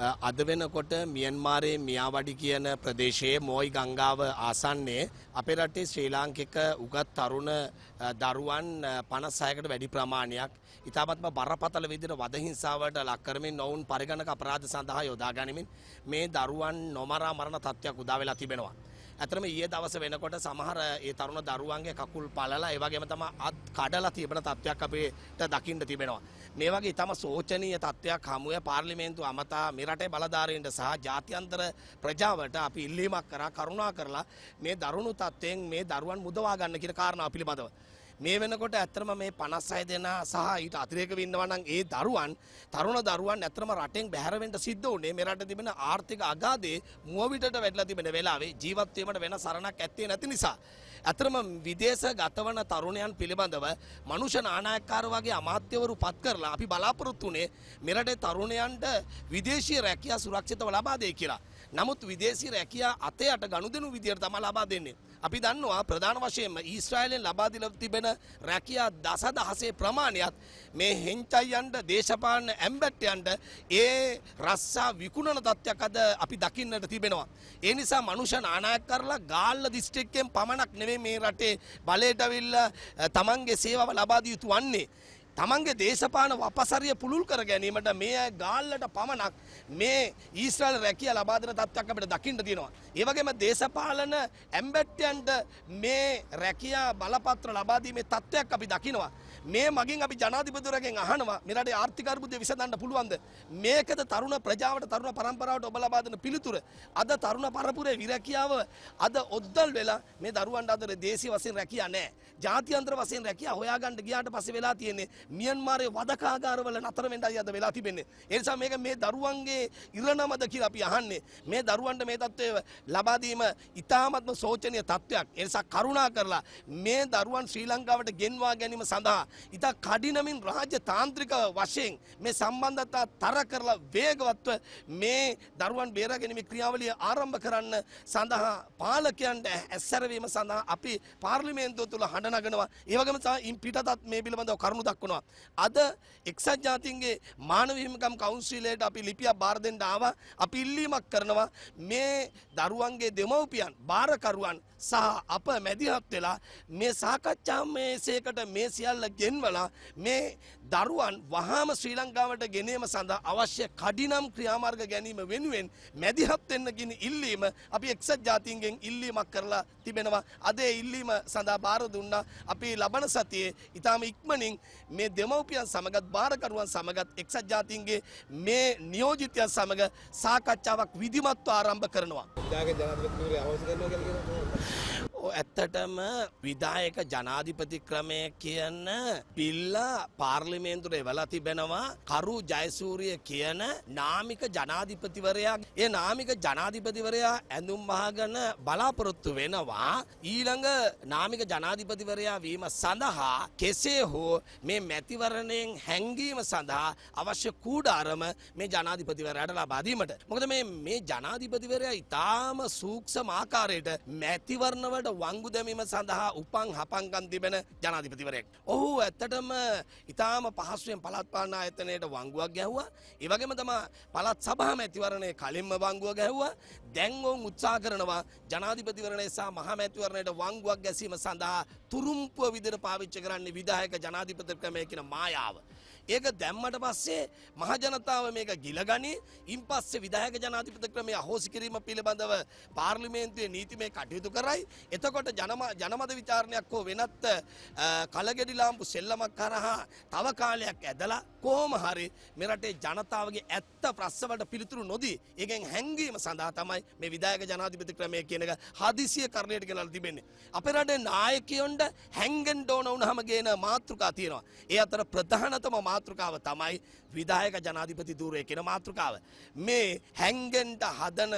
අද වෙනකොට මියන්මාරයේ මියාවඩි කියන ප්‍රදේශයේ මෝයි ගංගාව ආසන්නයේ අපේ රටේ ශ්‍රී ලාංකික උගත් තරුණ දරුවන් 56කට වැඩි ප්‍රමාණයක් ඉතාමත්ම බරපතල විදිහට වදහිංසාවට ලක් කරමින් ඔවුන් පරිගණක අපරාධ සඳහා යොදා ගනිමින් මේ දරුවන් නොමරා මරණ තත්ත්වයක් උදා වෙලා තිබෙනවා. ඇතරම ඒ දවස වෙනකොට සමහර ඒ තරුණ දරුවන්ගේ කකුල් පලලා ඒවගේම තම අත් කඩලා තිබෙන තත්ත්වයක් අපිට දකිින්ට තිබෙනවා. මේ වගේ තම සෝචනීය තත්ත්වයක් හමුව පාර්ලිමේන්තු අමතා මෙරටේ බලධාරීන්ට සහ ජාතියන්තර ප්‍රජාවට අපි ඉල්ලීමක් කරා කරුණා කරලා මේ දරුණු තත්ත්වයෙන් මේ දරුවන් මුදවා ගන්න කියන කාරණාව පිළිබඳව. මේ වෙනකොට ඇත්තම මේ 56 දෙනා සහ ඊට අතිරේක වෙන්නවා නම් ඒ දරුවන් තරුණ දරුවන් ඇත්තම රටෙන් බැහැර වෙන්න සිද්ධ වුණේ මේ රටේ තිබෙන ආර්ථික අගාධයේ මුවවිතට වැටලා තිබෙන වෙලාවේ ජීවත් වීමට වෙන සරණක් ඇත්තේ නැති නිසා ඇතරම විදේශ ගතවන තරුණයන් පිළිබඳව මනුෂ නානායක්කාර වගේ අමාත්‍යවරු පත් කරලා අපි බලාපොරොත්තු වුණේ මෙරට තරුණයන්ට විදේශීය රැකියා සුරක්ෂිතව ලබා දෙයි කියලා. නමුත් විදේශී රැකියා අතයට ගනුදෙනු විදියට තමයි ලබා දෙන්නේ. අපි දන්නවා ප්‍රධාන වශයෙන්ම ඊශ්‍රායලෙන් ලබා දීලා තිබෙන රැකියා දසදහසේ ප්‍රමාණයක් මේ හෙන්චයියන්ට දේශපාලන ඇම්බැට්ටයන්ට ඒ රස්සා විකුණන තත්ත්වයක් අද අපි දකින්නට තිබෙනවා. ඒ නිසා මනුෂ්‍ය නානායක් කරලා ගාල්ල දිස්ත්‍රික්කයෙන් පමණක් නෙවෙයි මේ රටේ බලයට අවිල්ලා තමන්ගේ සේවාව ලබා දිය යුතු වන්නේ. තමන්ගේ දේශපාන වපසරිය පුළුල් කර ගැනීමට මේ අය ගාල්ලට පමණක් මේ ඊස්රායල් රැකිය ලබා දෙන තත්ත්වයක් අපිට දකින්න තියෙනවා. ඒ වගේම දේශපාලන ඇම්බැට්ටයන්ට මේ රැකියා බලපත්‍ර ලබා දීමේ තත්ත්වයක් අපි දකිනවා. මේ මගින් අපි ජනාධිපතිවරගෙන් අහනවා මේ රටේ ආර්ථික අර්බුදය විසඳන්න පුළුවන්ද? මේකද තරුණ ප්‍රජාවට තරුණ පරම්පරාවට ඔබ ලබා දෙන පිළිතුර. අද තරුණ පරපුරේ විරැකියාව අද ඔද්දල් වෙලා මේ දරුවන්ට අද දේශීය වශයෙන් රැකියා නැහැ. ජාත්‍යන්තර වශයෙන් රැකියා හොයාගන්න ගියාට පස්සේ වෙලා තියෙන්නේ මියන්මාරයේ වදකාගාරවල නතර වෙන්නයි අද වෙලා තිබෙන්නේ. ඒ නිසා මේක මේ දරුවන්ගේ ඉරණමද කියලා අපි අහන්නේ. මේ දරුවන්ට මේ தත්ත්වය ලබා දීම ඉතාමත්ම සෝචනීය තත්ත්වයක්. ඒ නිසා කරුණා කරලා මේ දරුවන් ශ්‍රී ලංකාවට ගෙන්වා ගැනීම සඳහා ඉතා කඩිනමින් රාජ්‍ය තාන්ත්‍රික වශයෙන් මේ සම්බන්ධතා තර කරලා වේගවත්ව මේ දරුවන් බේරා ගැනීම ක්‍රියාවලිය ආරම්භ කරන්න සඳහා පාලකයන්ට ඇස්සරවීම සඳහා අපි පාර්ලිමේන්තුව තුළ හඬ නගනවා. ඒ වගේම ඉන් පිටතත් මේ පිළිබඳව කරුණු දක්වනවා. කරනවා. අද එක්සත් ජාතින්ගේ මානව හිමිකම් කවුන්සිලයට අපි ලිපියක් බාර දෙන්න ආවා. අපි ඉල්ලීමක් කරනවා මේ දරුවන්ගේ දෙමව්පියන් බාරකරුවන් සහ අප මැදිහත් වෙලා මේ සාකච්ඡා මේසයකට මේ සියල්ල ගෙන්වලා මේ දරුවන් වහාම ශ්‍රී ලංකාවට ගෙනීම සඳහා අවශ්‍ය කඩිනම් ක්‍රියාමාර්ග ගැනීම වෙනුවෙන් මැදිහත් වෙන්න කියන ඉල්ලීම අපි එක්සත් ජාතීන්ගෙන් ඉල්ලීමක් කරලා තිබෙනවා. අද ඉල්ලීම සඳහා බාර දුන්නා. අපි ලබන සතියේ ඊටාම ඉක්මනින් මේ මේ දෙමව්පියන් සමගත් භාරකරුවන් සමගත් එක්සත් ජාතීන්ගේ මේ නියෝජිතයන් සමග සාකච්ඡාවක් විධිමත්ව ආරම්භ කරනවා. ඇත්තටම විදායක ජනාධිපති ක්‍රමය කියන පිල්ල පාර්ලිමේන්තුට එවලා තිබෙනවා කරු ජයසූරිය කියන නාමික ජනාධිපතිවරයා ඒ නාමික ජනාධිපතිවරයා ඇඳුම් වහගෙන බලාපොරොත්තු වෙනවා ඊළඟ නාමික ජනාධිපතිවරයා වීම සඳහා කෙසේ හෝ මේ මැතිවරණයෙන් හැංගීම සඳහා අවශ්‍ය කූඩාරම මේ ජනාධිපතිවරයාට ලබා දීමට මොකද මේ මේ ජනාධිපතිවරයා ඉතාම සූක්ෂම ආකාරයට මැතිවරණවලට වංගු දැමීම සඳහා උපන් හපංකම් තිබෙන ජනාධිපතිවරයෙක්. ඔහු ඇත්තටම ඉතාම පහසුවෙන් පළාත් පාලන ආයතනයට වංගුවක් ගැහුවා. ඒ වගේම තමයි පළාත් සභාව මැතිවරණයේ කලින්ම වංගුව ගැහුවා. දැන් ඔවුන් උත්සාහ කරනවා ජනාධිපතිවරණය සහ මහා මැතිවරණයට වංගුවක් ගැසීම සඳහා තුරුම්පුව විදිහට පාවිච්චි කරන්නේ විධායක ජනාධිපති ක්‍රමය කියන මායාව. ඒක දැම්මට පස්සේ මහජනතාව මේක ගිලගනි ඉන් පස්සේ විදායක ජනාධිපති ක්‍රමය අහෝසි කිරීම පිළිබඳව පාර්ලිමේන්තුවේ නීතිමය කටයුතු කරයි. එතකොට ජනමත විචාරණයක් හෝ වෙනත් කලගෙඩි ලාම්පු සෙල්ලමක් කරහා තව කාලයක් ඇදලා කොහොම හරි මෙරටේ ජනතාවගේ ඇත්ත ප්‍රශ්නවලට පිළිතුරු නොදී ඒකෙන් හැංගීම සඳහා තමයි මේ විදායක ජනාධිපති ක්‍රමය කියන එක හදිසිය කරණයට ගෙනල්ලා තිබෙන්නේ. අපේ රටේ නායකයොන්ට හැංගෙන් ඩෝන වුණාම ගේන මාතෘකා තියෙනවා. ඒ අතර ප්‍රධානතම මාතෘකාව තමයි විදායක ජනාධිපති ධූරය කියන මාතෘකාව. මේ හැංගෙන්ට හදන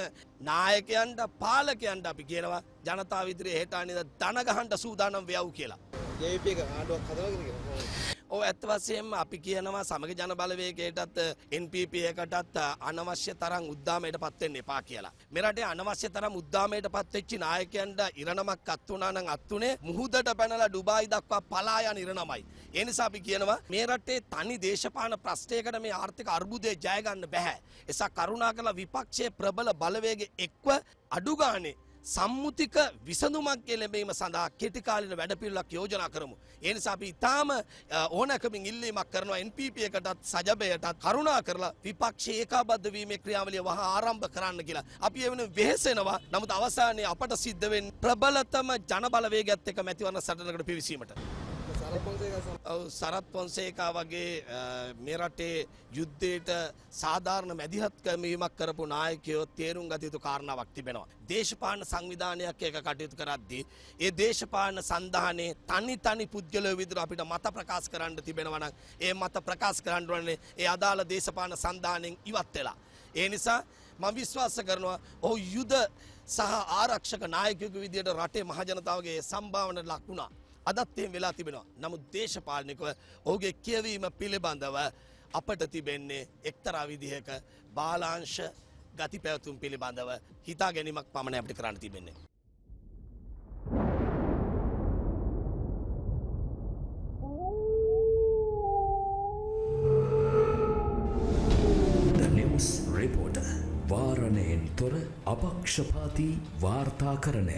නායකයන්ට පාලකයන්ට අපි කියනවා ජනතාව ඉදිරියේ හෙට අනිදා දන ගහන්න සූදානම් වෙයව් කියලා. ජවිප එක ආණ්ඩුවක් හදවගෙන කියලා. ඔව් ඇත්ත වශයෙන්ම අපි කියනවා සමග ජන බලවේගයටත් NPP එකටත් අනවශ්‍ය තරම් උද්දාමයටපත් වෙන්න එපා කියලා. මෙරටේ අනවශ්‍ය තරම් උද්දාමයටපත් වෙච්ච නායකයන්ට ඉරණමක් අත් වුණා නම් අත් උනේ මුහුදට පැනලා ඩුබායි දක්වා පලා යන ඉරණමයි. ඒ නිසා අපි කියනවා මේ රටේ තනි දේශපාලන ප්‍රශ්නයකට මේ ආර්ථික අර්බුදය ජය ගන්න බෑ. එසා කරුණාකරලා විපක්ෂයේ ප්‍රබල බලවේග එක්ව අඩුගානේ සම්මුතික විසඳුමක් ලැබීම සඳහා කෙටිකාලින වැඩපිළිවෙලක් යෝජනා කරමු. ඒ නිසා අපි ඊටාම ඕනෑකමින් ඉල්ලීමක් කරනවා NPP එකටත් සජබයටත් කරුණා කරලා විපක්ෂයේ ඒකාබද්ධ වීමේ ක්‍රියාවලිය වහා ආරම්භ කරන්න කියලා. අපි ඒ වෙනුවෙන් වෙහෙසෙනවා. නමුත් අවසානයේ අපට සිද්ධ වෙන්නේ ප්‍රබලතම ජනබලවේගයත් එක්ක මැතිවරණ සටනකට පිවිසීමට. සරත් පොන්සේකා වගේ මේ රටේ යුද්ධයට සාධාරණ මැදිහත්කමීමක් කරපු නායකයෝ තේරුම් ගත යුතු කාරණාවක් තිබෙනවා. දේශපාලන සංවිධානයක් එක කටයුතු කරද්දී ඒ දේශපාලන සන්ධානයේ තනි තනි පුද්ගලයෝ විදිහට අපිට මත ප්‍රකාශ කරන්න තිබෙනවා නම් ඒ මත ප්‍රකාශ කරන්න ඕනේ ඒ අදාළ දේශපාලන සන්ධානයෙන් ඉවත් වෙලා. ඒ නිසා මම විශ්වාස කරනවා ඔහු යුද සහ ආරක්ෂක නායකයෙකු විදිහට රටේ මහජනතාවගේ සම්භාවනට ලක් වුණා. අදත් එහෙම වෙලා තිබෙනවා. නමුත් දේශපාලනිකව ඔහුගේ කියවීම පිළිබඳව අපට තිබෙන්නේ එක්තරා විදිහක බාලාංශ ගති පැවතුම් පිළිබඳව හිතා ගැනීමක් පමණ අපිට කරන්න තිබෙන්නේ. රිපෝට වාරණයෙන් තොර අපක්ෂපාති වාර්තාකරණය